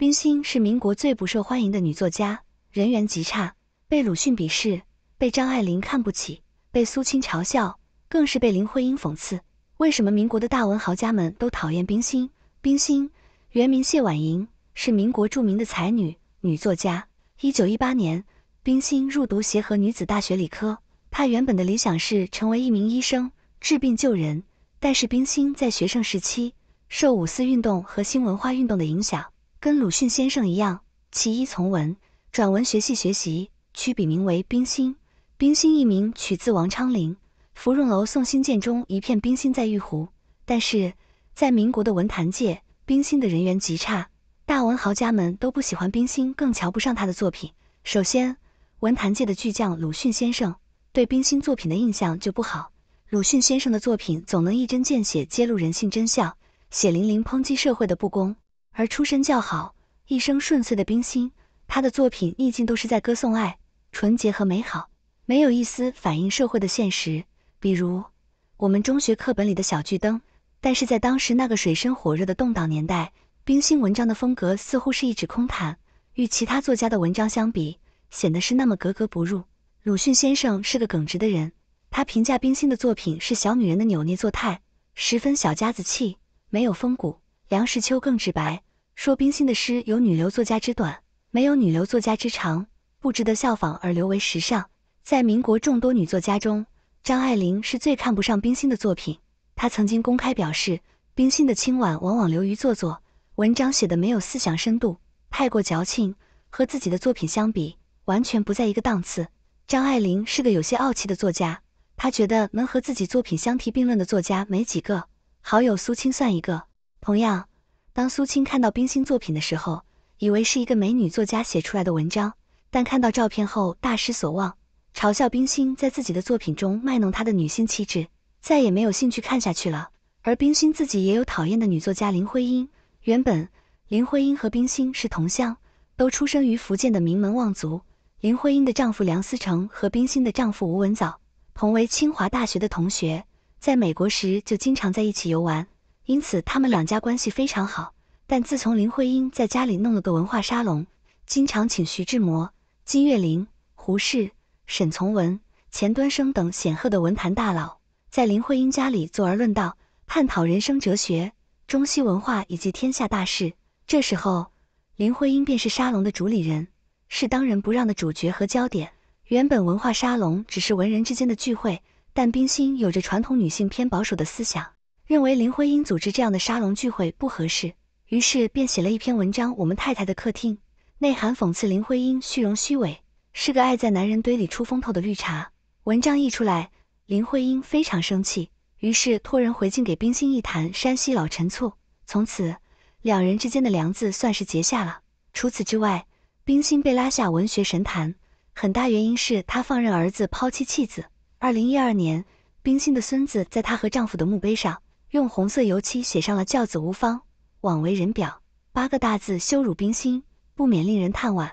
冰心是民国最不受欢迎的女作家，人缘极差，被鲁迅鄙视，被张爱玲看不起，被苏青嘲笑，更是被林徽因讽刺。为什么民国的大文豪家们都讨厌冰心？冰心原名谢婉莹，是民国著名的才女、女作家。一九一八年，冰心入读协和女子大学理科。她原本的理想是成为一名医生，治病救人。但是冰心在学生时期受五四运动和新文化运动的影响。跟鲁迅先生一样，弃医从文，转文学系学习，取笔名为冰心。冰心一名取自王昌龄《芙蓉楼送辛渐》中“一片冰心在玉壶”。但是在民国的文坛界，冰心的人缘极差，大文豪家们都不喜欢冰心，更瞧不上他的作品。首先，文坛界的巨匠鲁迅先生对冰心作品的印象就不好。鲁迅先生的作品总能一针见血揭露人性真相，血淋淋抨击社会的不公。而出身较好、一生顺遂的冰心，她的作品逆境都是在歌颂爱、纯洁和美好，没有一丝反映社会的现实，比如我们中学课本里的《小巨灯》。但是在当时那个水深火热的动荡年代，冰心文章的风格似乎是一纸空谈，与其他作家的文章相比，显得是那么格格不入。鲁迅先生是个耿直的人，他评价冰心的作品是小女人的扭捏作态，十分小家子气，没有风骨。梁实秋更直白。说冰心的诗有女流作家之短，没有女流作家之长，不值得效仿而流为时尚。在民国众多女作家中，张爱玲是最看不上冰心的作品。她曾经公开表示，冰心的清婉往往流于做作，文章写的没有思想深度，太过矫情，和自己的作品相比，完全不在一个档次。张爱玲是个有些傲气的作家，她觉得能和自己作品相提并论的作家没几个，好友苏青算一个。同样。当苏青看到冰心作品的时候，以为是一个美女作家写出来的文章，但看到照片后大失所望，嘲笑冰心在自己的作品中卖弄她的女性气质，再也没有兴趣看下去了。而冰心自己也有讨厌的女作家林徽因。原本，林徽因和冰心是同乡，都出生于福建的名门望族。林徽因的丈夫梁思成和冰心的丈夫吴文藻同为清华大学的同学，在美国时就经常在一起游玩。因此，他们两家关系非常好。但自从林徽因在家里弄了个文化沙龙，经常请徐志摩、金岳霖、胡适、沈从文、钱端升等显赫的文坛大佬在林徽因家里坐而论道，探讨人生哲学、中西文化以及天下大事。这时候，林徽因便是沙龙的主理人，是当仁不让的主角和焦点。原本文化沙龙只是文人之间的聚会，但冰心有着传统女性偏保守的思想。认为林徽因组织这样的沙龙聚会不合适，于是便写了一篇文章《我们太太的客厅》，内涵讽刺林徽因虚荣虚伪，是个爱在男人堆里出风头的绿茶。文章一出来，林徽因非常生气，于是托人回敬给冰心一坛山西老陈醋。从此，两人之间的梁子算是结下了。除此之外，冰心被拉下文学神坛，很大原因是她放任儿子抛妻弃子。二零一二年，冰心的孙子在她和丈夫的墓碑上。用红色油漆写上了“教子无方，枉为人表”八个大字，羞辱冰心，不免令人叹惋。